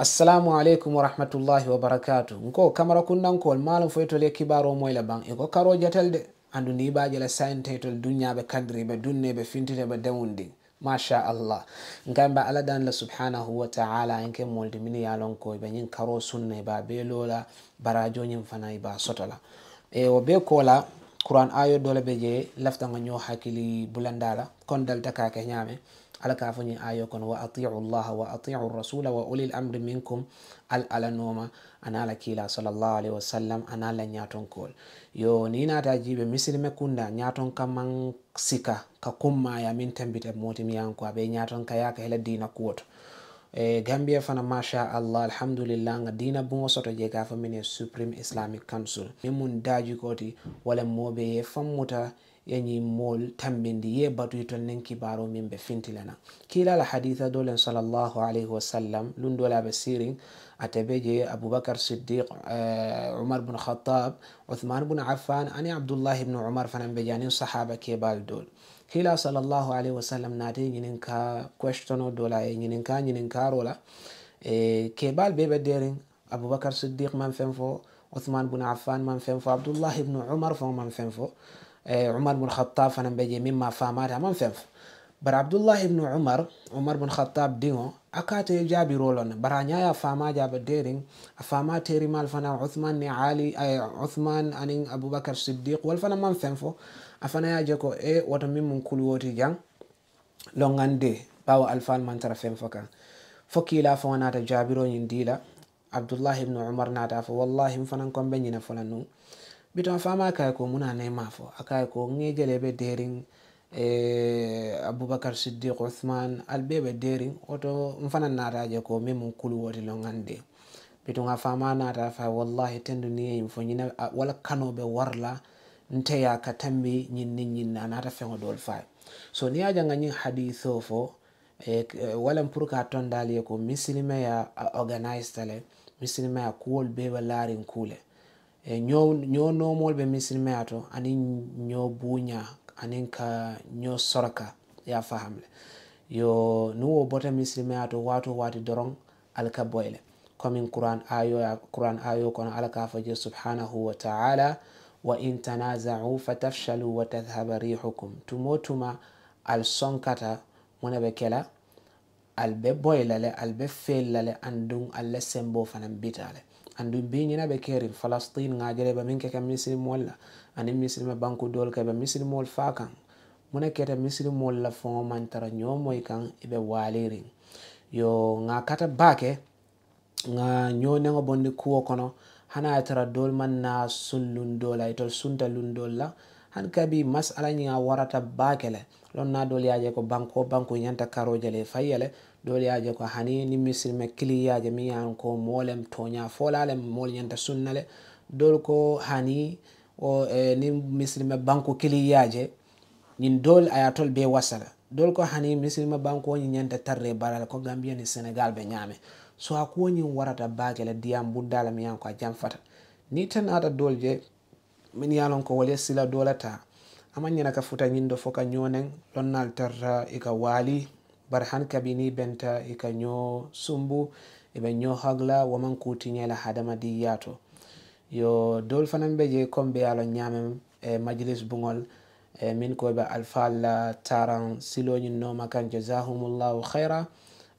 assalamu aleykum warahmatullahi wabarakatu ko camara kundankowol malum foytol yekkibar o moyla ban e ko karo jatelde andu nibaji ele sayintaytol duñaɓe kadiriɓe dunneɓe fintineɓe dewun ɗi machallah gamba aladanla subhanahu wa taala enke molde min yalonkoy ɓe ñin karo sunna ba be lola barajoñin fana ba sotola e o be kola couran ayoddole ɓe je laftaga ño hakkili bulandala kon dal takake ñame ala k'a fɔ ɲe wa atiu llaha wa atiu rasula wa ulil amri minkum al ala noma ana ala kila sallallahu alaihi wasallam ana la nyaton yo ni na ta jibe misiri me kunda nyaton sika ka kumma ya min tambita e moti mi yanko abe nyaton ka yaka hela dina kuoto e gambia fana masha allah alhamdulillah nga dina bungo soto je ka fa mine supreme islamic council min mun daji koti wala mobe ye fammuta يعني مول تمبندي يباتو يتنن كبارو من بفنت لنا كلا الحديث دول صلى الله عليه وسلم لون دولا بسيرين أتبجي أبو بكر الصديق آه، عمر بن خطاب عثمان بن عفان أنا عبد الله بن عمر فنان بجانين صحابة كبال دول كلا صلى الله عليه وسلم ناتي ينكا كويشتنو دولا يعني ينكا ينكا رولا آه، كبال بيبا ديرين أبو بكر الصديق من فين عثمان بن عفان من فين عبد الله بن عمر فو عمر بن الخطاب فانا بجي مما فامات من فنف بر عبد الله بن عمر عمر بن الخطاب دينو akato e jaabi rolon bara ñaya famaji aɓa derin a fama terimal fana uthman ni ali ay uthman anin aboubacar siddiq wal fana man fen fo a fanayaje ko e woto min mum kulwoti jang longande ɓawa alfal mantara fen fo kan fo kiila fo nata jaabiroñin dila abdoullah ibnu umar nata fo wallahi mi fanan kon ɓe ñina fola nun biton fama kay ko muna nema fo akay ko ngegele be derin e eh, abubakar siddiq usman albe be derin oto mfana nataje ko memu kulu woti lo ngande biton a fama nata fa wallahi tendu ni fo nyina wala kanobe warla nteya ka tambi ñin ni ñin na nata feŋo dool fay so ni yaja nga hadiso fo eh, walaŋ pour ka tondaal ko misilimeya a organise tale misilimeya kuwol bee be laariŋ kuu le Eh, ñoo nomol ɓe misilmaya to aniŋ ñoo buuña aniŋ ka ñoo soraka ye fahamle yo niŋ wo bota misilmaya to waato waati ala ka le komin quran ayo quran ayo kono ala ka je subhanahu wa taala wa in tanazau fatafshalu wa tadhhaba rihukum tumo tuma al sonkata muna ɓe kela al be boyi la al feel al sembo fana bita le andu be ñina be keril falastin nga ba min keke misilimol la ani misilima banku dool ke be misilimol fa kan muna keta misilimol la foŋo man tara ñoomoy kan i be waalirin yo nga kata baake nga ñoo neŋo bondi kuwo kono hana ye tara dool man na sun lundoo la itol sunta lundoo la han kabi masala ñiga warata baakele lon na doliyaje ko banko banko ñanta karoje le fayyele doliyaje ko hani ni misrime kiliyaje mi yan ko molem toña folale mol ñanta sunnale dol ko hani o e ni misrime banko kiliyaje ñin dol ayatol be wasala dol ko hani misrima banko oñi ñanta tarre barale ko gambia ni sénégal ɓe ñaame so a kuwoñin warata baakele diyam buddala mi yan ko a janfata ni tan ata dol je min ye a lon ko wole sila dola ta ama ñana ka futa ñin do fo ka ñonen lonnal tarta i ka waali bari han kabini benta i ka ño sumbu i be ño hagla woman kutiñela hadamadiya to yo dol fanan be je comme be ye a lon ñamen e majlis buŋol e min ko be alfal la taran siloñin noma kan jazahumullahu hayra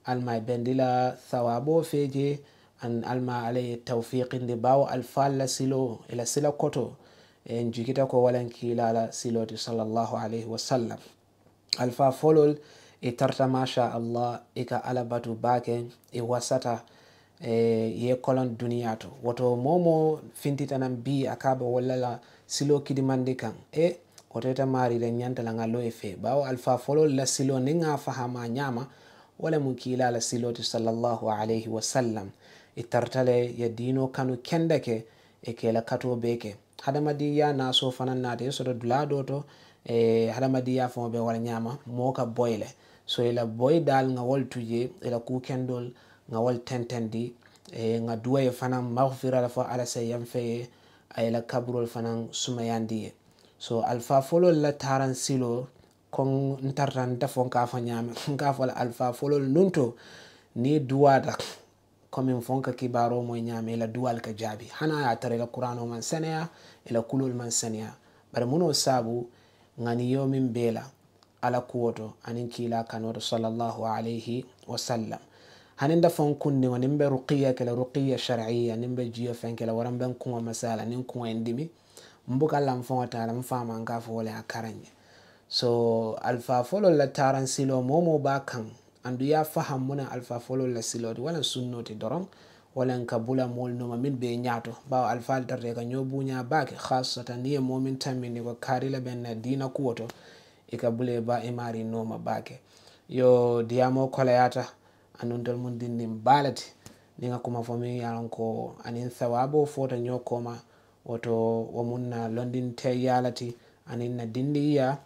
alma bendila thawabo feje an alma alaye tawfiqinde bawo alfal la silo ila sila koto en jigita ko walanki lala siloti salllahu alayhi wa sallam alfa folol e tarta macha allah e ka alabatu bake e wasata e yekolon duniya to woto momo fintitanan bi akaba wallala silo kidimandi kan e otoyta marire ñantalanga lo e fe bawo alfa folol la silo ninga fahama ñama wala mu kilala siloti salllahu alayhi wa sallam e tartale ya dino kanu kendake e kela kato beke hadamadi ya naso fana naata soto dula do to eh, hadamadenya be bɛ wara ɲama mɔɔ ka bɔyi so ila boy dal nga wol tuje ila ku kendol nga wol tentendi e, nga duwa fana magfira la fɔ ala sa yanfɛ ye a ila fana sumayandi ye so alfa folol la taran silo kon ntarta tarta n tafo n k'a fɔ ɲaamɛ k'a la alfa folol nun to ni duwata komin fonka kibaro moy ñaame ila duwal ka jaabi hana ya tara ila qur'ano man saneya ila kulol man saneya bari muno saabu ŋani yo min beela ala kuwoto anin kiila kanoto sallallahu alayhi wasallam hanin da fon kunni wa nimbe ruqiya kela ruqiya shar'iyya nimbe jiyo fen kela waran ben kuwa masala nin kuwa indimi mbuka lam fon taala mfama nga fo wala akaranye so alfa folo la taran silo momo ba kan andu ya faham muna alfa folo la siloti wala sunno te dorong wala ka bula mol noma min be ñaato alfa alfaal tarte ka nya buña baake khasata niye momin tammini ko kari la ben dina kuwoto e ka bule ba e mari noma baake yo diyamo kolayata anuntol mun dinnin ni ninga kuma fo min yalon ko anin thawabo fota nyokoma koma woto womun na londinte yaalati anin na dindiya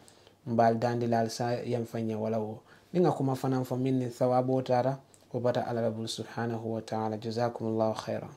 mbaal dandilal sa yam fañe wala wo ɗinga kuma fanan famin ne thawabo tara wa bata ala subhanahu wa ta'ala jazakumullahu khairan